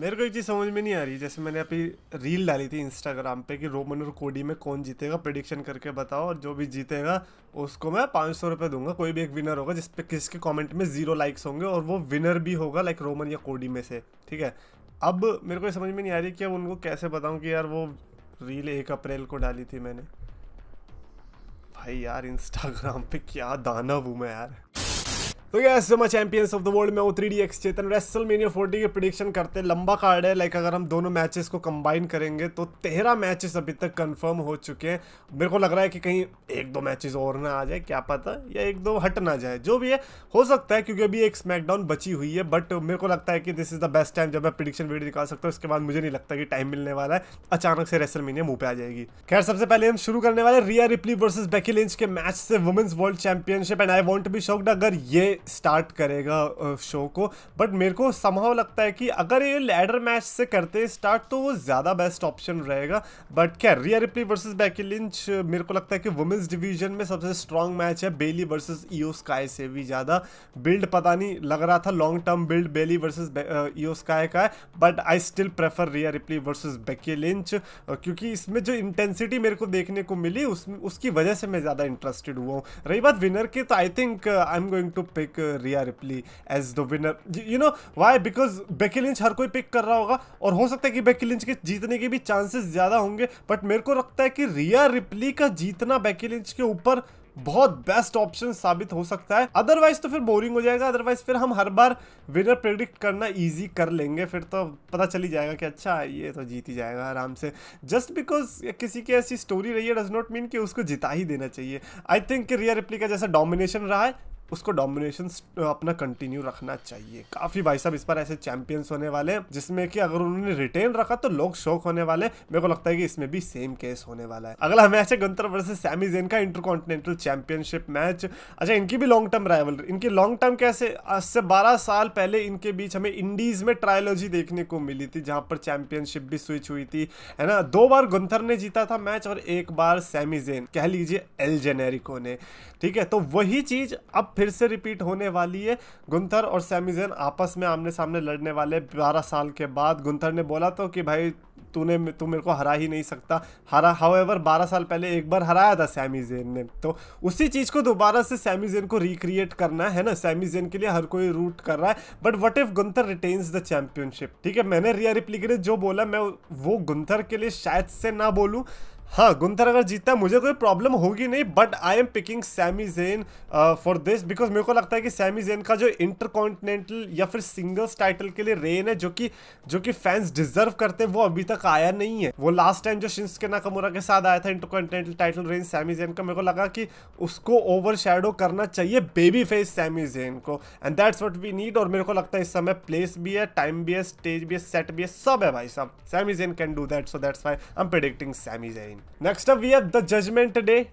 मेरे को एक चीज़ समझ में नहीं आ रही जैसे मैंने अभी रील डाली थी इंस्टाग्राम पे कि रोमन और कोडी में कौन जीतेगा प्रडिक्शन करके बताओ और जो भी जीतेगा उसको मैं पाँच सौ रुपये दूंगा कोई भी एक विनर होगा जिसपे किसके कमेंट में जीरो लाइक्स होंगे और वो विनर भी होगा लाइक रोमन या कोडी में से ठीक है अब मेरे को ये समझ में नहीं आ रही कि अब उनको कैसे बताऊँ कि यार वो रील एक अप्रैल को डाली थी मैंने भाई यार इंस्टाग्राम पे क्या दानव हूँ मैं यार तो guys so much champions of the world में वो three D X Chetan WrestleMania forty के प्रिडिक्शन करते हैं लंबा कार्ड है लाइक अगर हम दोनों मैचेस को कंबाइन करेंगे तो तेरह मैचेस अभी तक कंफर्म हो चुके हैं मेरे को लग रहा है कि कहीं एक दो मैचेस और ना आ जाए क्या पता या एक दो हट ना जाए जो भी है हो सकता है क्योंकि अभी एक स्मैकडाउन बची हुई है बट मेरे को लगता है कि this is the best time जब मैं प्रिडिक्शन वीडियो निकाल सकता हूँ उसके बाद मुझे नहीं लगता कि टाइम मिलने वाला है अचानक से रेसल मीनिया मुँह पर आ जाएगी खैर सबसे पहले हम शुरू करने वाले Rhea Ripley versus Becky Lynch के मैच से women's world championship and I want to be shocked अगर ये स्टार्ट करेगा शो को बट मेरे को संभव लगता है कि अगर ये लैडर मैच से करते हैं स्टार्ट तो वो ज़्यादा बेस्ट ऑप्शन रहेगा बट क्या Rhea Ripley versus Becky Lynch मेरे को लगता है कि वुमेंस डिवीजन में सबसे स्ट्रॉन्ग मैच है बेली वर्सेज ईओ स्काई से भी ज़्यादा बिल्ड पता नहीं लग रहा था long term build Bayley versus Iyo Sky का है but I still prefer Rhea Ripley versus Becky Lynch क्योंकि इसमें जो इंटेंसिटी मेरे को देखने को मिली उस, उसकी वजह से मैं ज़्यादा इंटरेस्टेड हुआ हूँ रही बात विनर की तो I think I am going to pick pick Rhea Ripley as the winner you know why because Becky Lynch हर कोई पिक कर रहा होगा और हो सकता है कि बेकी लिंच के जीतने के भी चांसेस ज़्यादा होंगे बट मेरे को लगता है कि रिया रिपली का जीतना बेकी लिंच के ऊपर बहुत बेस्ट ऑप्शन साबित हो सकता है अदरवाइज तो फिर बोरिंग हो जाएगा अदरवाइज फिर हम हर बार विनर प्रेडिक्ट करना इजी कर लेंगे फिर तो पता चली जाएगा कि अच्छा ये तो जीत ही जाएगा आराम से जस्ट बिकॉज किसी की ऐसी स्टोरी रही है डज नॉट मीन कि उसको जिता ही देना चाहिए आई थिंक रियर रिप्ली का जैसा डोमिनेशन रहा है उसको डोमिनेशन अपना कंटिन्यू रखना चाहिए काफी भाई साहब इस बार ऐसे चैंपियंस होने वाले जिसमें कि अगर उन्होंने रिटेन रखा तो लोग शौक होने वाले मेरे को लगता है कि इसमें भी सेम केस होने वाला है अगला हमें ऐसे गंतर वर्सेज सैमी जेन का इंटरकॉन्टिनेंटल चैंपियनशिप मैच अच्छा इनकी भी लॉन्ग टर्म राइवल इनकी लॉन्ग टर्म कैसे आज से बारह साल पहले इनके बीच हमें इंडीज में ट्रायोलॉजी देखने को मिली थी जहां पर चैंपियनशिप भी स्विच हुई थी है ना दो बार गुंथर ने जीता था मैच और एक बार सैमी जेन कह लीजिए एल जेनेरिको ने ठीक है तो वही चीज अब फिर से रिपीट होने वाली है गुंथर और सेमिजेन आपस में आमने सामने लड़ने वाले बारह साल के बाद गुंथर ने बोला तो कि भाई तूने तू मेरे को हरा ही नहीं सकता हरा हाउ एवर बारह साल पहले एक बार हराया था सैमी जेन ने तो उसी चीज़ को दोबारा से सैमी जेन को रिक्रिएट करना है ना सैमी जेन के लिए हर कोई रूट कर रहा है but what if Gunther retains the championship ठीक है मैंने रिया रिप्ली के लिए जो बोला मैं वो गुंथर के लिए शायद से ना बोलूँ हाँ गुंथर अगर जीतता है मुझे कोई प्रॉब्लम होगी नहीं but I am picking Sami Zayn for this because मेरे को लगता है कि सैमी जेन का जो इंटरकॉन्टिनेंटल या फिर सिंगल्स टाइटल के लिए रेन है जो कि जो कि फैंस डिजर्व करते हैं वो अभी तक आया नहीं है वो लास्ट टाइम जो शिंस के नाकमुरा के साथ आया था intercontinental title reign Sami Zayn का मेरे को लगा कि उसको ओवर करना चाहिए बेबी फेस सैमी जेन को and that's what we need और मेरे को लगता है इस समय प्लेस भी है टाइम भी है स्टेज भी है सेट भी है सब है भाई सब Sami Zayn can do that so that's why I am predicting Sami Zayn next up up we have the Judgment Day,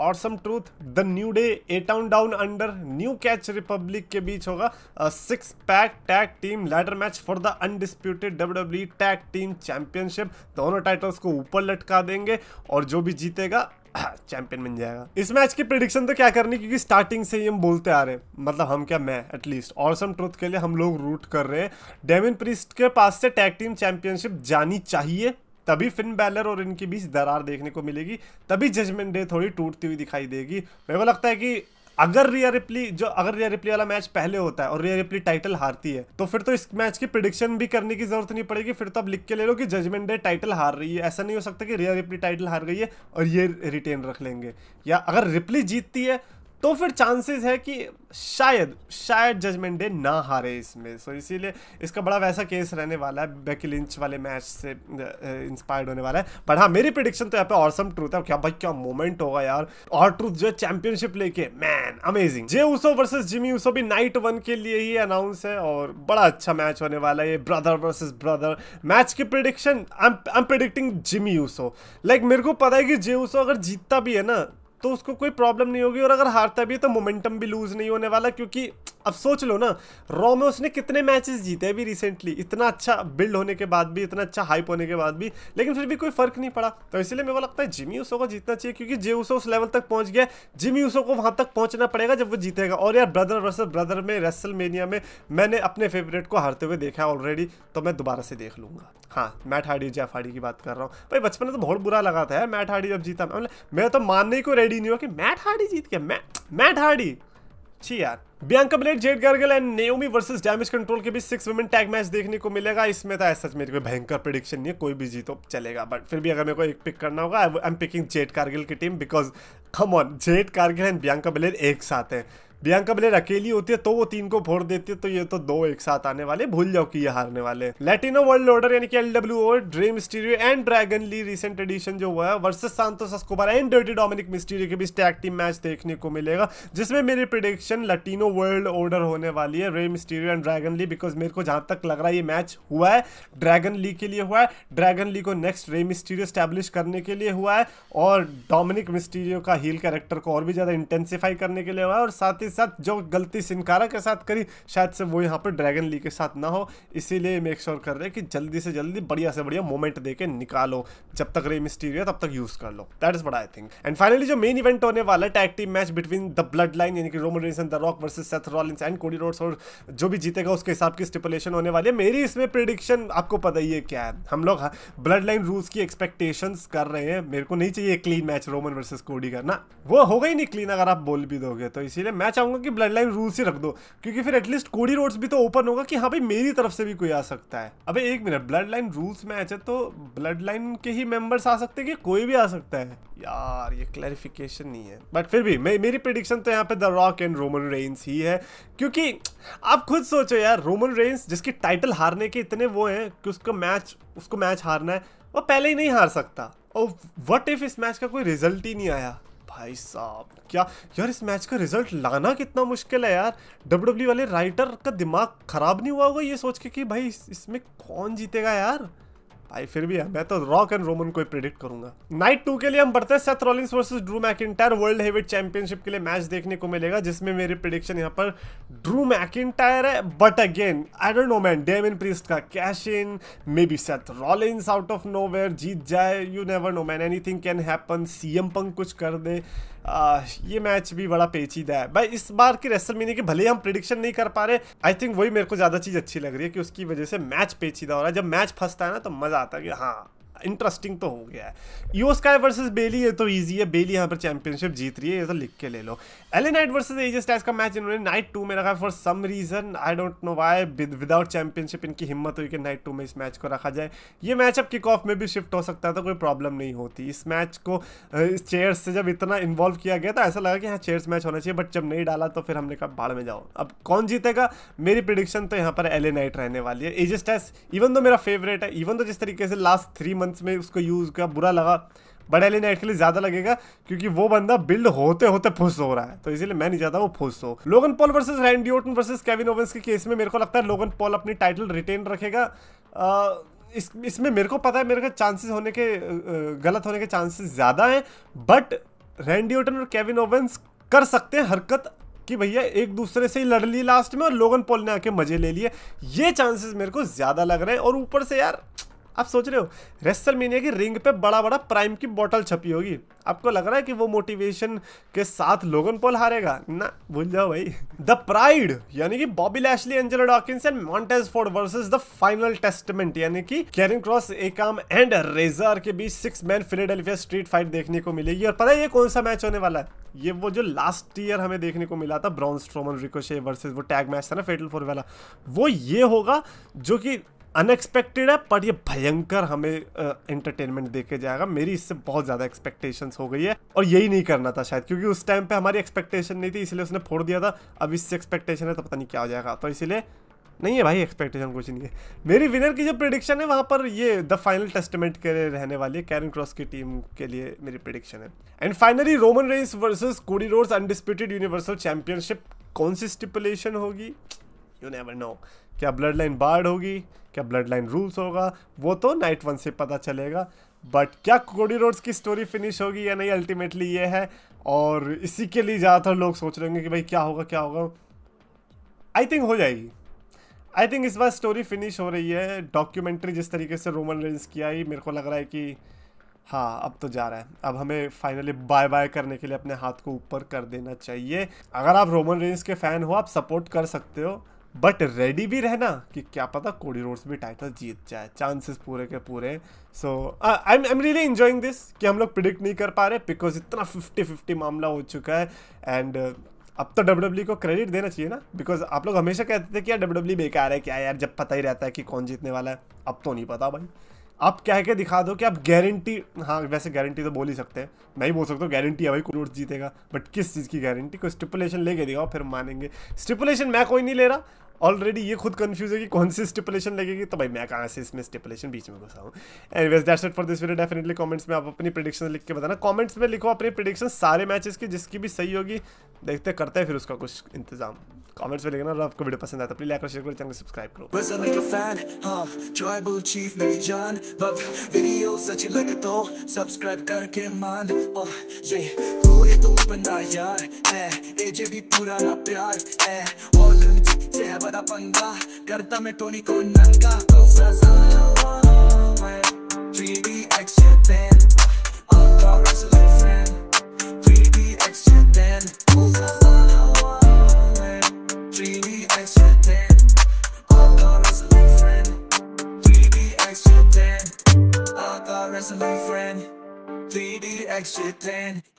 और some truth the New Day A Town Down Under New Catch Republic के बीच होगा six pack tag team ladder match for the undisputed W tag team championship दोनों titles को ऊपर लटका देंगे और जो भी जीतेगा चैंपियन बन जाएगा इस मैच की प्रिडिक्शन तो क्या करनी क्योंकि स्टार्टिंग से ही हम बोलते आ रहे हैं मतलब हम क्या मैं एटलीस्ट और सम ट्रूथ के लिए हम लोग रूट कर रहे हैं डेमिन प्रिस्ट के पास से टैग टीम चैंपियनशिप जानी चाहिए तभी फिन बैलर और इनके बीच दरार देखने को मिलेगी तभी जजमेंट डे थोड़ी टूटती हुई दिखाई देगी मेरे को लगता है कि अगर रिया रिप्ली जो अगर रिया रिप्ली वाला मैच पहले होता है और रिया रिप्ली टाइटल हारती है तो फिर तो इस मैच की प्रिडिक्शन भी करने की जरूरत नहीं पड़ेगी फिर तो आप लिख के ले लो कि जजमेंट डे टाइटल हार रही है ऐसा नहीं हो सकता कि रिया रिप्ली टाइटल हार गई है और ये रिटेन रख लेंगे या अगर रिप्ली जीतती है तो फिर चांसेस है कि शायद शायद जजमेंट डे ना हारे इसमें सो so, इसीलिए इसका बड़ा वैसा केस रहने वाला है बेकी लिंच वाले मैच से इंस्पायर्ड होने वाला है बट हाँ मेरी प्रिडिक्शन तो यहाँ पे ऑसम ट्रूथ है क्या भाई क्या मोमेंट होगा यार और ट्रूथ जो है चैंपियनशिप लेके man amazing Jey Uso versus Jimmy Uso भी नाइट वन के लिए ही अनाउंस है और बड़ा अच्छा मैच होने वाला है ये ब्रदर वर्सेज ब्रदर मैच की prediction I am predicting Jimmy Uso like मेरे को पता है कि जे उसो अगर जीतता भी है ना तो उसको कोई प्रॉब्लम नहीं होगी और अगर हारता भी है तो मोमेंटम भी लूज नहीं होने वाला क्योंकि अब सोच लो ना रॉ में उसने कितने मैचेस जीते अभी रिसेंटली इतना अच्छा बिल्ड होने के बाद भी इतना अच्छा हाइप होने के बाद भी लेकिन फिर भी कोई फर्क नहीं पड़ा तो इसलिए मेरे को लगता है जिमी उसो को जीतना चाहिए क्योंकि जे उसो उस लेवल तक पहुंच गया जिमी उसो को वहां तक पहुंचना पड़ेगा जब वो जीतेगा और यार ब्रदर वर्सेज ब्रदर में रेसल में मैंने अपने फेवरेट को हारते हुए देखा ऑलरेडी तो मैं दोबारा से देख लूंगा हाँ मैट हार्डी जेफ हाडी की बात कर रहा हूँ भाई बचपन में तो बहुत बुरा लगा था यार मैट हार्डी जब जीता मतलब मैं तो मानने को रेडी नहीं हुआ कि मैट हार्डी जीत गया मैट हार्डी अच्छी यार Bianca Belair Jade Cargill and Naomi versus Damage Control के बीच सिक्स वुमेन टैग मैच देखने को मिलेगा इसमें तो सच मेरे को भयंकर प्रेडिक्शन नहीं है कोई भी जीतो चलेगा बट फिर भी अगर मेरे को एक पिक करना होगा I am picking Jade Cargill की टीम because come on Jade Cargill and Bianca Belair एक साथ है बियांका बलेर अकेली होती है तो वो तीन को फोड़ देती है तो ये तो दो एक साथ आने वाले भूल जाओ कि ये हारने वाले लैटिनो वर्ल्ड ऑर्डर यानी कि एलडब्ल्यू ड्रीम Mysterio and Dragon Lee recent edition जो हुआ है versus Santos Escobar and Dirty Dominik Mysterio के बीच टैग टीम मैच देखने को मिलेगा जिसमें मेरी प्रिडिक्शन लैटिनो वर्ल्ड ऑर्डर होने वाली है Rey Mysterio and Dragon Lee because मेरे को जहां तक लग रहा है ये मैच हुआ है ड्रैगन ली के लिए हुआ है ड्रैगन ली को नेक्स्ट रेम स्टीरियो स्टैब्लिश करने के लिए हुआ है और डोमिनिक मिस्टीरियो का हील कैरेक्टर को और भी ज़्यादा इंटेंसिफाई करने के लिए हुआ है और साथ ही साथ जो गलती सिनकारा के साथ करी शायद से वो यहाँ पर ड्रैगन ली के साथ ना हो इसीलिए मेक श्योर कर रहे हैं कि जल्दी से जल्दी बढ़िया से बढ़िया मोमेंट दे के निकालो जब तक रे मिस्टीरियो तब तक यूज कर लो दैट इज बड़ा आई थिंक एंड फाइनली जो मेन इवेंट होने वाला है tag team match between the Bloodline यानी कि Roman Reigns the Rock versus Seth Rollins and Cody Rhodes और जो भी जीतेगा उसके हिसाब की स्टिपुलेशन होने वाली है मेरी इसमें प्रिडिक्शन आपको पता ही है क्या है हम लोग ब्लड लाइन रूल्स की एक्सपेक्टेशन कर रहे हैं मेरे को नहीं चाहिए क्लीन मैच रोमन वर्सेज कोडी करना वो होगा ही नहीं क्लीन अगर आप बोल भी दोगे तो इसीलिए मैच चाहूंगा कि ब्लड लाइन रूल्स ही रख दो क्योंकि फिर एटलीस्ट कोडी रोड्स भी तो ओपन होगा कि हाँ भाई मेरी तरफ से भी कोई आ सकता है अबे एक minute Bloodline rules match है तो ब्लड लाइन के ही मेंबर्स आ सकते हैं कि कोई भी आ सकता है यार ये क्लैरिफिकेशन नहीं है बट फिर भी मे, मेरी प्रिडिक्शन तो यहाँ पे the Rock and Roman Reigns ही है क्योंकि आप खुद सोचो यार रोमन रेंस जिसकी टाइटल हारने के इतने वो हैं कि उसका मैच उसको मैच हारना है वो पहले ही नहीं हार सकता और वट इफ इस मैच का कोई रिजल्ट ही नहीं आया भाई साहब क्या यार इस मैच का रिजल्ट लाना कितना मुश्किल है यार डब्ल्यू e वाले राइटर का दिमाग खराब नहीं हुआ होगा ये सोच के कि भाई इसमें कौन जीतेगा यार भाई फिर भी है मैं तो रॉक एंड रोमन को प्रिडिक्ट करूंगा नाइट टू के लिए हम बढ़ते हैं Seth Rollins versus Drew McIntyre world heavyweight championship के लिए मैच देखने को मिलेगा जिसमें मेरी प्रिडिक्शन यहाँ पर ड्रू मैकिंटायर है but again I don't know man Damian Priest का cash in maybe Seth Rollins out of no जीत जाए you never know man any can happen CM Punk कुछ कर दे ये मैच भी बड़ा पेचीदा है भाई इस बार की रेसल मीनी की भले हम प्रिडिक्शन नहीं कर पा रहे आई थिंक वही मेरे को ज़्यादा चीज़ अच्छी लग रही है कि उसकी वजह से मैच पेचीदा हो रहा है जब मैच फंसता है ना तो मज़ा आता है कि हाँ इंटरेस्टिंग तो हो गया है यो स्काई वर्सेज बेली ये तो ईजी है बेली यहाँ पर चैंपियनशिप जीत रही है ये तो लिख के ले लो एले नाइट वर्सेज एजेस टैस का मैच इन्होंने नाइट टू में रखा for some reason I don't know why without championship इनकी हिम्मत हुई कि नाइट टू में इस मैच को रखा जाए ये मैच अब किक ऑफ में भी शिफ्ट हो सकता है तो कोई प्रॉब्लम नहीं होती इस मैच को इस चेयर्स से जब इतना इन्वॉल्व किया गया तो ऐसा लगा कि हाँ चेयर्स मैच होना चाहिए बट जब नहीं डाला तो फिर हमने कहा बाढ़ में जाओ अब कौन जीतेगा मेरी प्रिडिक्शन तो यहाँ पर एले नाइट रहने वाली है एजेस टैस इवन तो मेरा फेवरेट है इवन तो जिस तरीके से लास्ट थ्री मंथ सेशंस में उसको यूज़ किया बुरा लगा बट एलियन एट के लिए ज्यादा लगेगा क्योंकि वो बंदा बिल्ड होते होते फुस हो रहा है तो इसीलिए मैं नहीं चाहता वो फुस हो Logan Paul versus Randy Orton versus Kevin Owens के केस में मेरे को लगता है लोगन पॉल अपनी टाइटल रिटेन रखेगा आ, इस इसमें मेरे को पता है मेरे को चांसेस होने के गलत होने के चांसेस ज़्यादा हैं बट रैंडी ओटन और केविन ओवेंस कर सकते हैं हरकत कि भैया एक दूसरे से ही लड़ ली लास्ट में और लोगन पॉल ने आके मजे ले लिए ये चांसेस मेरे को ज़्यादा लग रहे हैं और ऊपर से यार आप सोच रहे हो रेस्टल मीनिया की रिंग पे बड़ा बड़ा प्राइम की बॉटल छपी होगी आपको लग रहा है कि वो मोटिवेशन के साथ लोगन पोल हारेगा ना भूल जाओ भाई द प्राइड यानी कि Bobby Lashley Angelo Dawkins and Montez Ford versus the Final Testament यानी कि Karrion Kross Akam and Rezar के बीच six man Philadelphia street fight देखने को मिलेगी और पता है ये कौन सा मैच होने वाला है ये वो जो लास्ट ईयर हमें देखने को मिला था ब्राउन स्ट्रोमन रिकोशे वर्सेस वो टैग मैच था ना फेटल फोर वाला वो ये होगा जो कि अनएक्सपेक्टेड है पर ये भयंकर हमें एंटरटेनमेंट दे के जाएगा मेरी इससे बहुत ज़्यादा एक्सपेक्टेशंस हो गई है और यही नहीं करना था शायद क्योंकि उस टाइम पे हमारी एक्सपेक्टेशन नहीं थी इसलिए उसने फोड़ दिया था अब इससे एक्सपेक्टेशन है तो पता नहीं क्या हो जाएगा तो इसीलिए नहीं है भाई एक्सपेक्टेशन कुछ नहीं है मेरी विनर की जो प्रिडिक्शन है वहाँ पर ये द फाइनल टेस्टमेंट के लिए रहने वाली है कैरन क्रॉस की टीम के लिए मेरी प्रिडिक्शन है and finally Roman Reigns versus Cody Rhodes undisputed universal championship कौन सी स्टिपुलेशन होगी यू नेवर नो क्या ब्लड लाइन बार्ड होगी क्या ब्लड लाइन रूल्स होगा वो तो नाइट वन से पता चलेगा बट क्या कोडी रोड्स की स्टोरी फिनिश होगी या नहीं अल्टीमेटली ये है और इसी के लिए ज़्यादातर लोग सोच रहे होंगे कि भाई क्या होगा क्या होगा आई थिंक हो जाएगी आई थिंक इस बार स्टोरी फिनिश हो रही है डॉक्यूमेंट्री जिस तरीके से रोमन रेंस की आई मेरे को लग रहा है कि हाँ अब तो जा रहा है अब हमें फाइनली बाय बाय करने के लिए अपने हाथ को ऊपर कर देना चाहिए अगर आप रोमन रेंस के फ़ैन हो आप सपोर्ट कर सकते हो बट रेडी भी रहना कि क्या पता कोडी रोड्स भी टाइटल जीत जाए चांसेस पूरे के पूरे so I I am really enjoying this कि हम लोग प्रिडिक्ट नहीं कर पा रहे बिकॉज इतना फिफ्टी फिफ्टी मामला हो चुका है एंड uh, अब तो डब्ल्यू e को क्रेडिट देना चाहिए ना बिकॉज आप लोग हमेशा कहते थे कि यार डब्ल्यू e बेकार है क्या यार जब पता ही रहता है कि कौन जीतने वाला है अब तो नहीं पता भाई आप कह के दिखा दो कि आप गारंटी हाँ वैसे गारंटी तो बोल ही सकते हैं नहीं बोल सकते गारंटी है भाई कोर्ट जीतेगा बट किस चीज़ की गारंटी कोई स्टिपुलेशन लेके दिखाओ फिर मानेंगे स्टिपुलेशन मैं कोई नहीं ले रहा ऑलरेडी ये खुद कंफ्यूज है कि कौन सी स्टिपुलेशन लगेगी तो भाई मैं कहाँ से इसमें स्टिपुलेशन बीच में घुसा हूँ anyways that's it for this video definitely comments में आप अपनी प्रिडिक्शन लिख के बताना कमेंट्स में लिखो अपनी प्रिडिक्शन सारे मैचेस की जिसकी भी सही होगी देखते करते हैं फिर उसका कुछ इंतजाम कमेंट्स में लिखना आपको वीडियो पसंद आया तो प्लीज लाइक शेयर करो चैनल सब्सक्राइब करो बस लाइक अ फैन हां ट्राइबल चीफ मेरी जान बट वीडियो सच लगे तो सब्सक्राइब करके मान ओ जे हो ये तो बंदा यार है एजे भी ना प्यार है और चेह बड़ा पंगा करता मैं टोनी को नंगा तो सजा मैं 3D action then I'll call wrestling friend 3D action then तो सजा मैं 3D action then I'll call wrestling friend 3D action then I'll call wrestling friend 3D action then